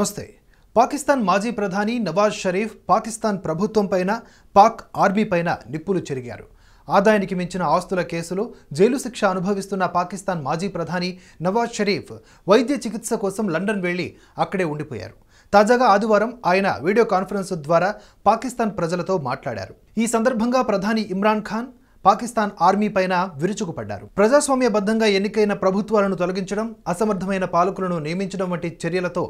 నమస్తే పాకిస్తాన్ మాజీ ప్రధాని నవాజ్ షరీఫ్ పాకిస్తాన్ ప్రభుత్వంపైన పాక్ ఆర్మీపైన నిప్పులు చెరిగారు ఆదాయానికి మించిన ఆస్తుల కేసులో జైలు శిక్ష అనుభవిస్తున్న పాకిస్తాన్ మాజీ ప్రధాని నవాజ్ షరీఫ్ వైద్య చికిత్స కోసం లండన్ వెళ్లి అక్కడే ఉండిపోయారు తాజాగా ఆదివారం ఆయన వీడియో కాన్ఫరెన్స్ ద్వారా పాకిస్తాన్ ప్రజలతో మాట్లాడారు ఈ సందర్భంగా ప్రధాని ఇమ్రాన్ ఖాన్ పాకిస్తాన్ ఆర్మీ పైన విరుచుకుపడ్డారు ప్రజాస్వామ్యబద్ధంగా ఎన్నికైన ప్రభుత్వాలను తొలగించడం అసమర్థమైన పాలకులను నియమించడం వంటి చర్యలతో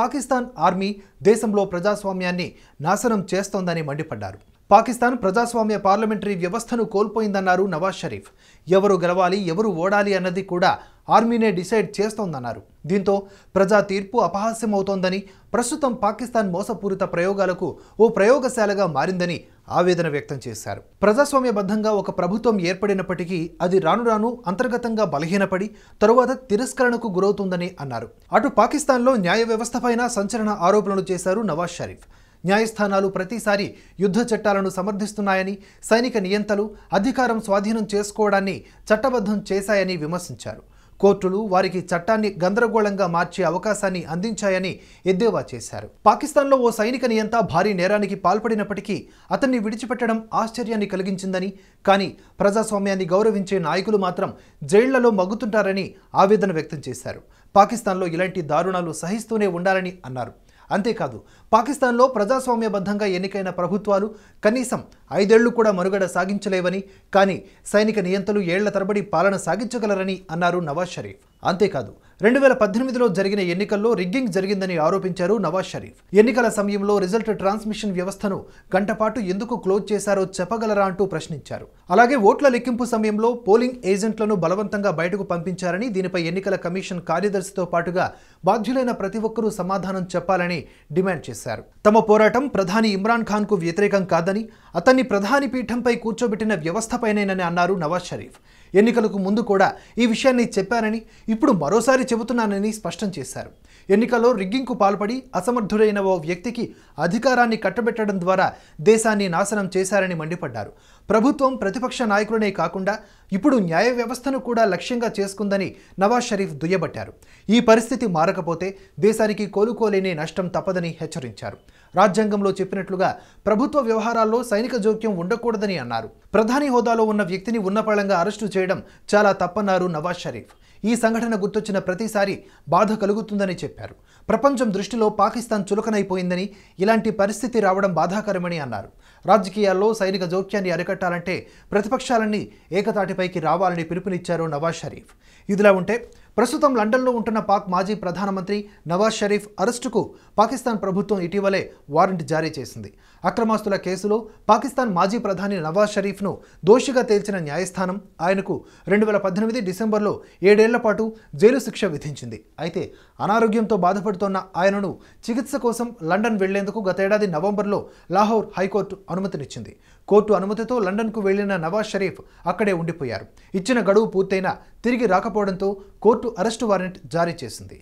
పాకిస్తాన్ ఆర్మీ దేశంలో ప్రజాస్వామ్యాన్ని నాశనం చేస్తోందని మండిపడ్డారు పాకిస్తాన్ ప్రజాస్వామ్య పార్లమెంటరీ వ్యవస్థను కోల్పోయిందన్నారు నవాజ్ షరీఫ్ ఎవరు గెలవాలి ఎవరు ఓడాలి అన్నది కూడా ఆర్మీనే డిసైడ్ చేస్తోందన్నారు దీంతో ప్రజా తీర్పు అపహాస్యమవుతోందని ప్రస్తుతం పాకిస్తాన్ మోసపూరిత ప్రయోగాలకు ఓ ప్రయోగశాలగా మారిందని ఆవేదన వ్యక్తం చేశారు ప్రజాస్వామ్యబద్ధంగా ఒక ప్రభుత్వం ఏర్పడినప్పటికీ అది రాను రాను అంతర్గతంగా బలహీనపడి తరువాత తిరస్కరణకు గురవుతుందని అన్నారు అటు పాకిస్తాన్లో న్యాయ వ్యవస్థపైన సంచలన ఆరోపణలు చేశారు నవాజ్ షరీఫ్ న్యాయస్థానాలు ప్రతిసారి యుద్ధ చట్టాలను సమర్థిస్తున్నాయని సైనిక నియంతలు అధికారం స్వాధీనం చేసుకోవడాన్ని చట్టబద్ధం చేశాయని విమర్శించారు కోర్టులు వారికి చట్టాన్ని గందరగోళంగా మార్చే అవకాశాన్ని అందించాయని ఎద్దేవా చేశారు పాకిస్తాన్లో ఓ సైనిక నియంత భారీ నేరానికి పాల్పడినప్పటికీ అతన్ని విడిచిపెట్టడం ఆశ్చర్యాన్ని కలిగించిందని కానీ ప్రజాస్వామ్యాన్ని గౌరవించే నాయకులు మాత్రం జైళ్లలో మగ్గుతుంటారని ఆవేదన వ్యక్తం చేశారు పాకిస్తాన్లో ఇలాంటి దారుణాలు సహిస్తూనే ఉండాలని అన్నారు అంతేకాదు పాకిస్తాన్లో ప్రజాస్వామ్యబద్ధంగా ఎన్నికైన ప్రభుత్వాలు కనీసం ఐదేళ్లు కూడా మరుగడ సాగించలేవని కానీ సైనిక నియంతలు ఏళ్ల తరబడి పాలన సాగించగలరని అన్నారు నవాజ్ షరీఫ్ అంతేకాదు రెండు వేల పద్దెనిమిదిలో జరిగిన ఎన్నికల్లో రిగ్గింగ్ జరిగిందని ఆరోపించారు నవాజ్ షరీఫ్ ఎన్నికల సమయంలో రిజల్ట్ ట్రాన్స్మిషన్ వ్యవస్థను గంటపాటు ఎందుకు క్లోజ్ చేశారో చెప్పగలరా అంటూ ప్రశ్నించారు అలాగే ఓట్ల లెక్కింపు సమయంలో పోలింగ్ ఏజెంట్లను బలవంతంగా బయటకు పంపించారని దీనిపై ఎన్నికల కమిషన్ కార్యదర్శితో పాటుగా బాధ్యులైన ప్రతి ఒక్కరూ సమాధానం చెప్పాలని డిమాండ్ చేశారు తమ పోరాటం ప్రధాని ఇమ్రాన్ ఖాన్ కు వ్యతిరేకం కాదని అతన్ని ప్రధాని పీఠంపై కూర్చోబెట్టిన వ్యవస్థపైనేనని అన్నారు నవాజ్ షరీఫ్ ఎన్నికలకు ముందు కూడా ఈ విషయాన్ని చెప్పానని ఇప్పుడు మరోసారి చెబుతున్నానని స్పష్టం చేశారు ఎన్నికల్లో రిగ్గింగ్కు పాల్పడి అసమర్థుడైన ఓ వ్యక్తికి అధికారాన్ని కట్టబెట్టడం ద్వారా దేశాన్ని నాశనం చేశారని మండిపడ్డారు ప్రభుత్వం ప్రతిపక్ష నాయకులనే కాకుండా ఇప్పుడు న్యాయ వ్యవస్థను కూడా లక్ష్యంగా చేసుకుందని నవాజ్ షరీఫ్ దుయ్యబట్టారు ఈ పరిస్థితి మారకపోతే దేశానికి కోలుకోలేని నష్టం తప్పదని హెచ్చరించారు రాజ్యాంగంలో చెప్పినట్లుగా ప్రభుత్వ వ్యవహారాల్లో సైనిక జోక్యం ఉండకూడదని అన్నారు ప్రధాని హోదాలో ఉన్న వ్యక్తిని ఉన్నపళంగా అరెస్టు చేయడం చాలా తప్పన్నారు నవాజ్ షరీఫ్ ఈ సంఘటన గుర్తొచ్చిన ప్రతిసారి బాధ కలుగుతుందని చెప్పారు ప్రపంచం దృష్టిలో పాకిస్తాన్ చులకనైపోయిందని ఇలాంటి పరిస్థితి రావడం బాధాకరమని అన్నారు రాజకీయాల్లో సైనిక జోక్యాన్ని అరికట్టాలంటే ప్రతిపక్షాలన్నీ ఏకతాటిపైకి రావాలని పిలుపునిచ్చారు నవాజ్ షరీఫ్ ఇదిలా ఉంటే ప్రస్తుతం లండన్లో ఉంటున్న పాక్ మాజీ ప్రధానమంత్రి నవాజ్ షరీఫ్ అరెస్టుకు పాకిస్తాన్ ప్రభుత్వం ఇటీవలే వారెంట్ జారీ చేసింది అక్రమాస్తుల కేసులో పాకిస్తాన్ మాజీ ప్రధాని నవాజ్ షరీఫ్ను దోషిగా తేల్చిన న్యాయస్థానం ఆయనకు రెండు వేల పద్దెనిమిది డిసెంబర్లో ఏడేళ్ల పాటు జైలు శిక్ష విధించింది అయితే అనారోగ్యంతో బాధపడుతోన్న ఆయనను చికిత్స కోసం లండన్ వెళ్లేందుకు గతేడాది నవంబర్లో లాహోర్ హైకోర్టు అనుమతినిచ్చింది కోర్టు అనుమతితో లండన్కు వెళ్లిన నవాజ్ షరీఫ్ అక్కడే ఉండిపోయారు ఇచ్చిన గడువు పూర్తయిన తిరిగి రాకపోవడంతో కోర్టు అరెస్టు వారెంట్ జారీ చేసింది